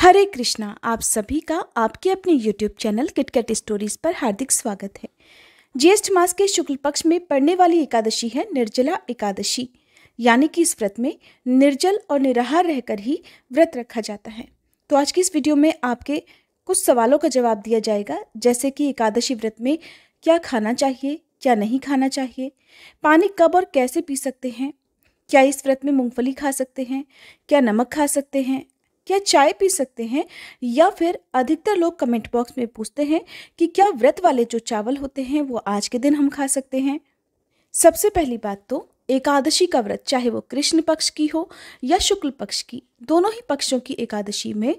हरे कृष्णा आप सभी का आपके अपने यूट्यूब चैनल किटकट स्टोरीज पर हार्दिक स्वागत है ज्येष्ठ मास के शुक्ल पक्ष में पड़ने वाली एकादशी है निर्जला एकादशी यानी कि इस व्रत में निर्जल और निराहार रहकर ही व्रत रखा जाता है तो आज की इस वीडियो में आपके कुछ सवालों का जवाब दिया जाएगा जैसे कि एकादशी व्रत में क्या खाना चाहिए क्या नहीं खाना चाहिए पानी कब और कैसे पी सकते हैं क्या इस व्रत में मूंगफली खा सकते हैं क्या नमक खा सकते हैं या चाय पी सकते हैं या फिर अधिकतर लोग कमेंट बॉक्स में पूछते हैं कि क्या व्रत वाले जो चावल होते हैं वो आज के दिन हम खा सकते हैं सबसे पहली बात तो एकादशी का व्रत चाहे वो कृष्ण पक्ष की हो या शुक्ल पक्ष की दोनों ही पक्षों की एकादशी में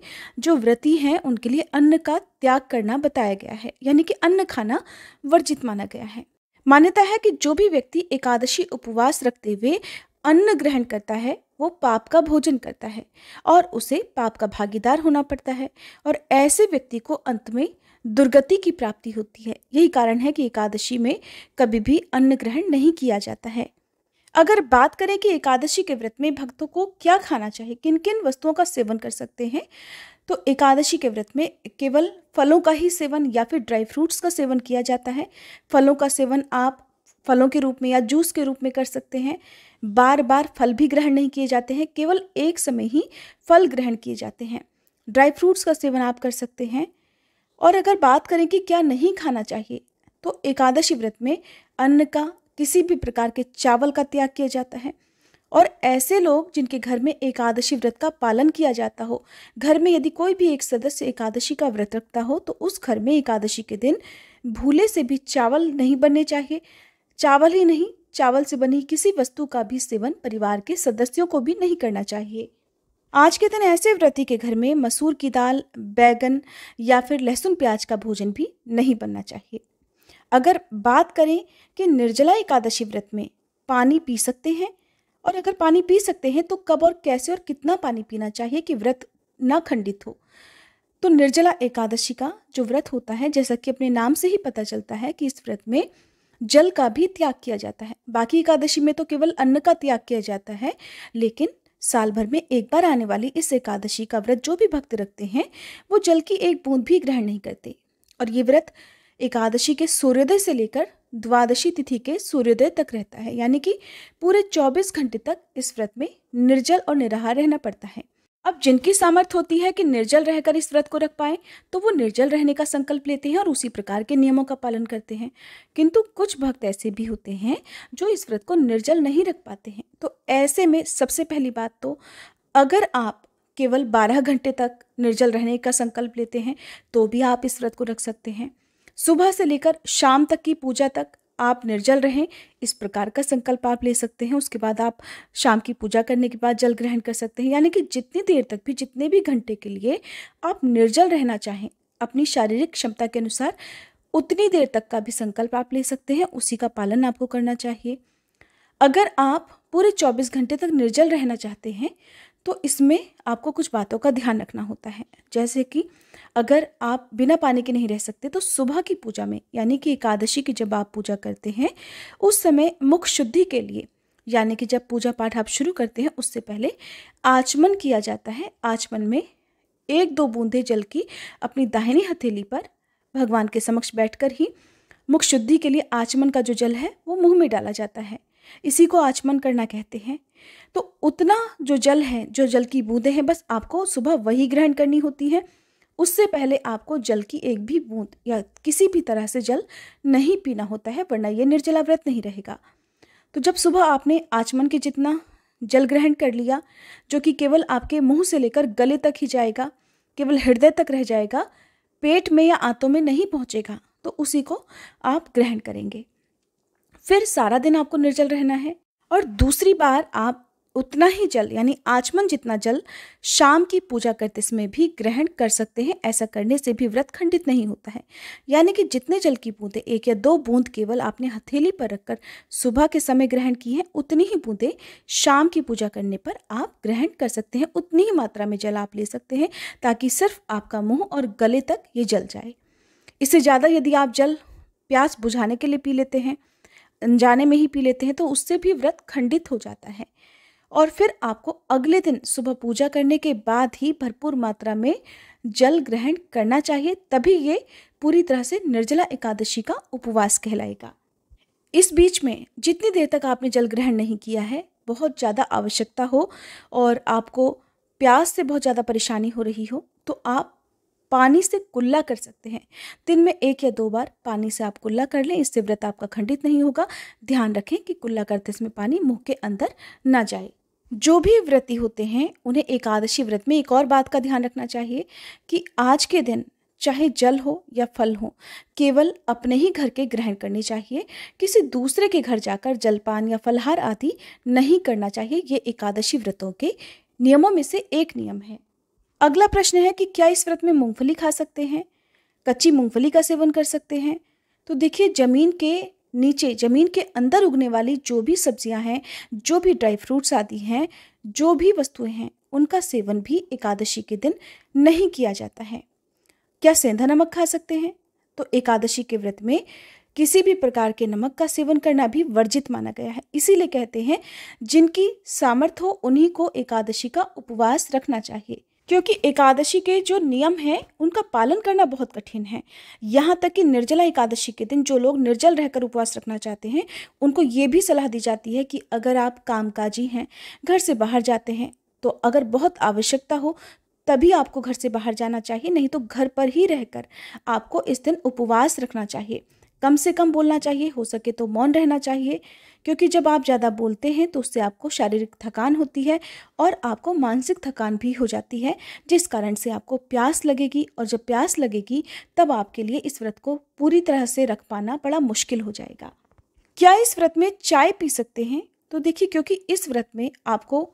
जो व्रती हैं उनके लिए अन्न का त्याग करना बताया गया है यानी कि अन्न खाना वर्जित माना गया है मान्यता है कि जो भी व्यक्ति एकादशी उपवास रखते हुए अन्न ग्रहण करता है वो पाप का भोजन करता है और उसे पाप का भागीदार होना पड़ता है और ऐसे व्यक्ति को अंत में दुर्गति की प्राप्ति होती है यही कारण है कि एकादशी में कभी भी अन्न ग्रहण नहीं किया जाता है अगर बात करें कि एकादशी के व्रत में भक्तों को क्या खाना चाहिए किन किन वस्तुओं का सेवन कर सकते हैं तो एकादशी के व्रत में केवल फलों का ही सेवन या फिर ड्राई फ्रूट्स का सेवन किया जाता है फलों का सेवन आप फलों के रूप में या जूस के रूप में कर सकते हैं बार बार फल भी ग्रहण नहीं किए जाते हैं केवल एक समय ही फल ग्रहण किए जाते हैं ड्राई फ्रूट्स का सेवन आप कर सकते हैं और अगर बात करें कि क्या नहीं खाना चाहिए तो एकादशी व्रत में अन्न का किसी भी प्रकार के चावल का त्याग किया जाता है और ऐसे लोग जिनके घर में एकादशी व्रत का पालन किया जाता हो घर में यदि कोई भी एक सदस्य एकादशी का व्रत रखता हो तो उस घर में एकादशी के दिन भूले से भी चावल नहीं बनने चाहिए चावल ही नहीं चावल से बनी किसी वस्तु का भी सेवन परिवार के सदस्यों को भी नहीं करना चाहिए आज के दिन ऐसे व्रती के घर में मसूर की दाल बैगन या फिर लहसुन प्याज का भोजन भी नहीं बनना चाहिए अगर बात करें कि निर्जला एकादशी व्रत में पानी पी सकते हैं और अगर पानी पी सकते हैं तो कब और कैसे और कितना पानी पीना चाहिए कि व्रत ना खंडित हो तो निर्जला एकादशी का जो व्रत होता है जैसा कि अपने नाम से ही पता चलता है कि इस व्रत में जल का भी त्याग किया जाता है बाकी एकादशी में तो केवल अन्न का त्याग किया जाता है लेकिन साल भर में एक बार आने वाली इस एकादशी का व्रत जो भी भक्त रखते हैं वो जल की एक बूंद भी ग्रहण नहीं करते और ये व्रत एकादशी के सूर्योदय से लेकर द्वादशी तिथि के सूर्योदय तक रहता है यानी कि पूरे 24 घंटे तक इस व्रत में निर्जल और निराहार रहना पड़ता है अब जिनकी सामर्थ्य होती है कि निर्जल रहकर इस व्रत को रख पाए तो वो निर्जल रहने का संकल्प लेते हैं और उसी प्रकार के नियमों का पालन करते हैं किंतु कुछ भक्त ऐसे भी होते हैं जो इस व्रत को निर्जल नहीं रख पाते हैं तो ऐसे में सबसे पहली बात तो अगर आप केवल 12 घंटे तक निर्जल रहने का संकल्प लेते हैं तो भी आप इस व्रत को रख सकते हैं सुबह से लेकर शाम तक की पूजा तक आप निर्जल रहें इस प्रकार का संकल्प आप ले सकते हैं उसके बाद आप शाम की पूजा करने के बाद जल ग्रहण कर सकते हैं यानी कि जितनी देर तक भी जितने भी घंटे के लिए आप निर्जल रहना चाहें अपनी शारीरिक क्षमता के अनुसार उतनी देर तक का भी संकल्प आप ले सकते हैं उसी का पालन आपको करना चाहिए अगर आप पूरे 24 घंटे तक निर्जल रहना चाहते हैं तो इसमें आपको कुछ बातों का ध्यान रखना होता है जैसे कि अगर आप बिना पानी के नहीं रह सकते तो सुबह की पूजा में यानी कि एकादशी की जब आप पूजा करते हैं उस समय मुख शुद्धि के लिए यानी कि जब पूजा पाठ आप शुरू करते हैं उससे पहले आचमन किया जाता है आचमन में एक दो बूंदे जल की अपनी दाहिनी हथेली पर भगवान के समक्ष बैठकर ही मुख शुद्धि के लिए आचमन का जो जल है वो मुंह में डाला जाता है इसी को आचमन करना कहते हैं तो उतना जो जल है जो जल की बूंदें हैं बस आपको सुबह वही ग्रहण करनी होती है उससे पहले आपको जल की एक भी बूंद या किसी भी तरह से जल नहीं पीना होता है वरना ये निर्जला व्रत नहीं रहेगा तो जब सुबह आपने आचमन के जितना जल ग्रहण कर लिया जो कि केवल आपके मुंह से लेकर गले तक ही जाएगा केवल हृदय तक रह जाएगा पेट में या आंतों में नहीं पहुंचेगा तो उसी को आप ग्रहण करेंगे फिर सारा दिन आपको निर्जल रहना है और दूसरी बार आप उतना ही जल यानी आचमन जितना जल शाम की पूजा करते समय भी ग्रहण कर सकते हैं ऐसा करने से भी व्रत खंडित नहीं होता है यानी कि जितने जल की बूंदें एक या दो बूंद केवल आपने हथेली पर रखकर सुबह के समय ग्रहण की हैं उतनी ही बूंदें शाम की पूजा करने पर आप ग्रहण कर सकते हैं उतनी ही मात्रा में जल आप ले सकते हैं ताकि सिर्फ आपका मुँह और गले तक ये जल जाए इससे ज़्यादा यदि आप जल प्यास बुझाने के लिए पी लेते हैं अनजाने में ही पी लेते हैं तो उससे भी व्रत खंडित हो जाता है और फिर आपको अगले दिन सुबह पूजा करने के बाद ही भरपूर मात्रा में जल ग्रहण करना चाहिए तभी ये पूरी तरह से निर्जला एकादशी का उपवास कहलाएगा इस बीच में जितनी देर तक आपने जल ग्रहण नहीं किया है बहुत ज़्यादा आवश्यकता हो और आपको प्यास से बहुत ज़्यादा परेशानी हो रही हो तो आप पानी से कुल्ला कर सकते हैं दिन में एक या दो बार पानी से आप कुल्ला कर लें इससे व्रत आपका खंडित नहीं होगा ध्यान रखें कि कुल्ला करते समय पानी मुंह के अंदर ना जाए जो भी व्रती होते हैं उन्हें एकादशी व्रत में एक और बात का ध्यान रखना चाहिए कि आज के दिन चाहे जल हो या फल हो केवल अपने ही घर के ग्रहण करने चाहिए किसी दूसरे के घर जाकर जलपान या फलहार आदि नहीं करना चाहिए ये एकादशी व्रतों के नियमों में से एक नियम है अगला प्रश्न है कि क्या इस व्रत में मूंगफली खा सकते हैं कच्ची मूंगफली का सेवन कर सकते हैं तो देखिए जमीन के नीचे ज़मीन के अंदर उगने वाली जो भी सब्जियां हैं जो भी ड्राई फ्रूट्स आदि हैं जो भी वस्तुएं हैं उनका सेवन भी एकादशी के दिन नहीं किया जाता है क्या सेंधा नमक खा सकते हैं तो एकादशी के व्रत में किसी भी प्रकार के नमक का सेवन करना भी वर्जित माना गया है इसीलिए कहते हैं जिनकी सामर्थ्य हो उन्हीं को एकादशी का उपवास रखना चाहिए क्योंकि एकादशी के जो नियम हैं उनका पालन करना बहुत कठिन है यहाँ तक कि निर्जला एकादशी के दिन जो लोग निर्जल रहकर उपवास रखना चाहते हैं उनको ये भी सलाह दी जाती है कि अगर आप कामकाजी हैं घर से बाहर जाते हैं तो अगर बहुत आवश्यकता हो तभी आपको घर से बाहर जाना चाहिए नहीं तो घर पर ही रहकर आपको इस दिन उपवास रखना चाहिए कम से कम बोलना चाहिए हो सके तो मौन रहना चाहिए क्योंकि जब आप ज़्यादा बोलते हैं तो उससे आपको शारीरिक थकान होती है और आपको मानसिक थकान भी हो जाती है जिस कारण से आपको प्यास लगेगी और जब प्यास लगेगी तब आपके लिए इस व्रत को पूरी तरह से रख पाना बड़ा मुश्किल हो जाएगा क्या इस व्रत में चाय पी सकते हैं तो देखिए क्योंकि इस व्रत में आपको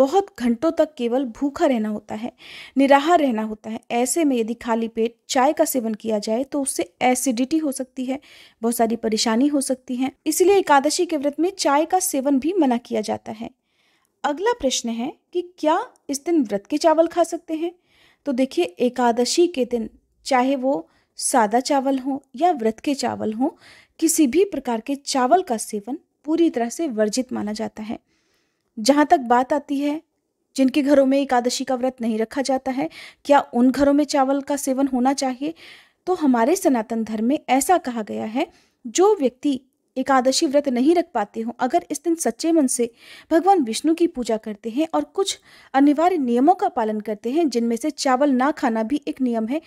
बहुत घंटों तक केवल भूखा रहना होता है निराहार रहना होता है ऐसे में यदि खाली पेट चाय का सेवन किया जाए तो उससे एसिडिटी हो सकती है बहुत सारी परेशानी हो सकती है इसलिए एकादशी के व्रत में चाय का सेवन भी मना किया जाता है अगला प्रश्न है कि क्या इस दिन व्रत के चावल खा सकते हैं तो देखिए एकादशी के दिन चाहे वो सादा चावल हो या व्रत के चावल हो किसी भी प्रकार के चावल का सेवन पूरी तरह से वर्जित माना जाता है जहाँ तक बात आती है जिनके घरों में एकादशी का व्रत नहीं रखा जाता है क्या उन घरों में चावल का सेवन होना चाहिए तो हमारे सनातन धर्म में ऐसा कहा गया है जो व्यक्ति एकादशी व्रत नहीं रख पाते हों अगर इस दिन सच्चे मन से भगवान विष्णु की पूजा करते हैं और कुछ अनिवार्य नियमों का पालन करते हैं जिनमें से चावल ना खाना भी एक नियम है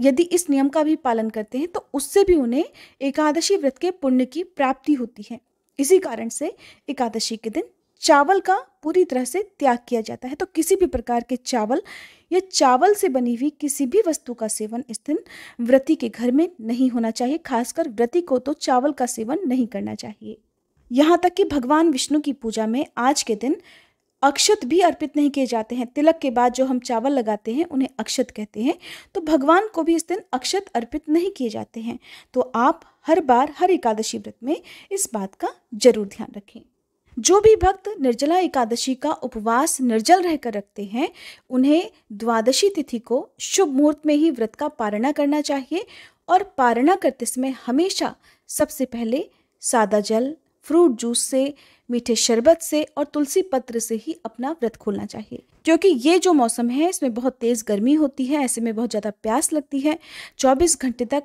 यदि इस नियम का भी पालन करते हैं तो उससे भी उन्हें एकादशी व्रत के पुण्य की प्राप्ति होती है इसी कारण से एकादशी के दिन चावल का पूरी तरह से त्याग किया जाता है तो किसी भी प्रकार के चावल या चावल से बनी हुई किसी भी वस्तु का सेवन इस दिन व्रति के घर में नहीं होना चाहिए खासकर व्रति को तो चावल का सेवन नहीं करना चाहिए यहाँ तक कि भगवान विष्णु की पूजा में आज के दिन अक्षत भी अर्पित नहीं किए जाते हैं तिलक के बाद जो हम चावल लगाते हैं उन्हें अक्षत कहते हैं तो भगवान को भी इस दिन अक्षत अर्पित नहीं किए जाते हैं तो आप हर बार हर एकादशी व्रत में इस बात का जरूर ध्यान रखें जो भी भक्त निर्जला एकादशी का उपवास निर्जल रहकर रखते हैं उन्हें द्वादशी तिथि को शुभ मुहूर्त में ही व्रत का पारणा करना चाहिए और पारणा करते समय हमेशा सबसे पहले सादा जल फ्रूट जूस से मीठे शरबत से और तुलसी पत्र से ही अपना व्रत खोलना चाहिए क्योंकि ये जो मौसम है इसमें बहुत तेज़ गर्मी होती है ऐसे में बहुत ज़्यादा प्यास लगती है 24 घंटे तक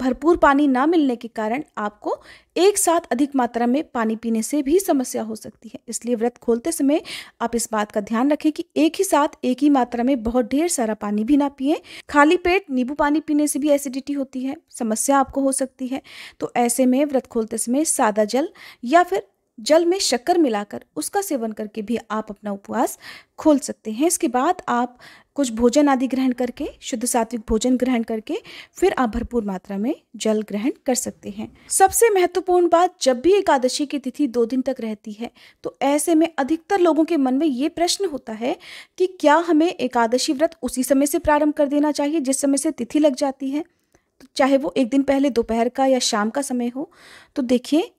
भरपूर पानी ना मिलने के कारण आपको एक साथ अधिक मात्रा में पानी पीने से भी समस्या हो सकती है इसलिए व्रत खोलते समय आप इस बात का ध्यान रखें कि एक ही साथ एक ही मात्रा में बहुत ढेर सारा पानी भी ना पिए खाली पेट नींबू पानी पीने से भी एसिडिटी होती है समस्या आपको हो सकती है तो ऐसे में व्रत खोलते समय सादा जल या फिर जल में शक्कर मिलाकर उसका सेवन करके भी आप अपना उपवास खोल सकते हैं इसके बाद आप कुछ भोजन आदि ग्रहण करके शुद्ध सात्विक भोजन ग्रहण करके फिर आप भरपूर मात्रा में जल ग्रहण कर सकते हैं सबसे महत्वपूर्ण बात जब भी एकादशी की तिथि दो दिन तक रहती है तो ऐसे में अधिकतर लोगों के मन में ये प्रश्न होता है कि क्या हमें एकादशी व्रत उसी समय से प्रारंभ कर देना चाहिए जिस समय से तिथि लग जाती है तो चाहे वो एक दिन पहले दोपहर का या शाम का समय हो तो देखिए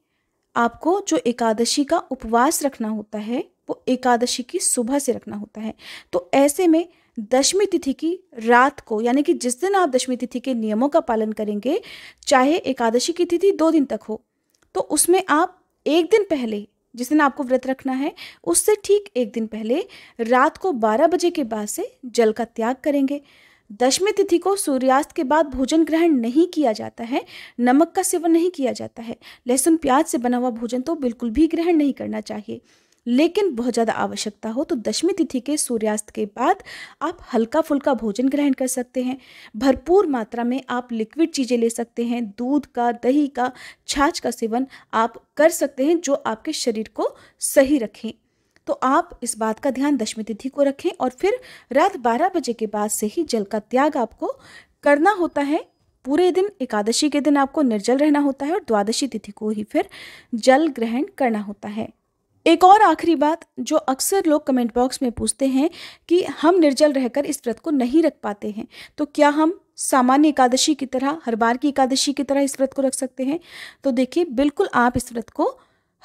आपको जो एकादशी का उपवास रखना होता है वो एकादशी की सुबह से रखना होता है तो ऐसे में दशमी तिथि की रात को यानी कि जिस दिन आप दशमी तिथि के नियमों का पालन करेंगे चाहे एकादशी की तिथि दो दिन तक हो तो उसमें आप एक दिन पहले जिस दिन आपको व्रत रखना है उससे ठीक एक दिन पहले रात को 12 बजे के बाद से जल का त्याग करेंगे दशमी तिथि को सूर्यास्त के बाद भोजन ग्रहण नहीं किया जाता है नमक का सेवन नहीं किया जाता है लहसुन प्याज से बना हुआ भोजन तो बिल्कुल भी ग्रहण नहीं करना चाहिए लेकिन बहुत ज़्यादा आवश्यकता हो तो दशमी तिथि के सूर्यास्त के बाद आप हल्का फुल्का भोजन ग्रहण कर सकते हैं भरपूर मात्रा में आप लिक्विड चीज़ें ले सकते हैं दूध का दही का छाछ का सेवन आप कर सकते हैं जो आपके शरीर को सही रखें तो आप इस बात का ध्यान दशमी तिथि को रखें और फिर रात बारह बजे के बाद से ही जल का त्याग आपको करना होता है पूरे दिन एकादशी के दिन आपको निर्जल रहना होता है और द्वादशी तिथि को ही फिर जल ग्रहण करना होता है एक और आखिरी बात जो अक्सर लोग कमेंट बॉक्स में पूछते हैं कि हम निर्जल रहकर इस व्रत को नहीं रख पाते हैं तो क्या हम सामान्य एकादशी की तरह हर बार की एकादशी की तरह इस व्रत को रख सकते हैं तो देखिए बिल्कुल आप इस व्रत को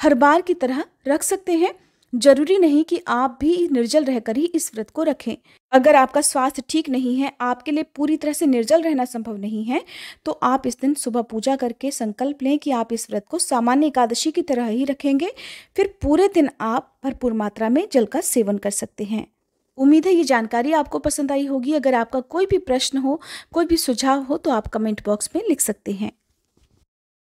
हर बार की तरह रख सकते हैं जरूरी नहीं कि आप भी निर्जल रहकर ही इस व्रत को रखें अगर आपका स्वास्थ्य ठीक नहीं है आपके लिए पूरी तरह से निर्जल रहना संभव नहीं है तो आप इस दिन सुबह पूजा करके संकल्प लें कि आप इस व्रत को सामान्य एकादशी की तरह ही रखेंगे फिर पूरे दिन आप भरपूर मात्रा में जल का सेवन कर सकते हैं उम्मीद है ये जानकारी आपको पसंद आई होगी अगर आपका कोई भी प्रश्न हो कोई भी सुझाव हो तो आप कमेंट बॉक्स में लिख सकते हैं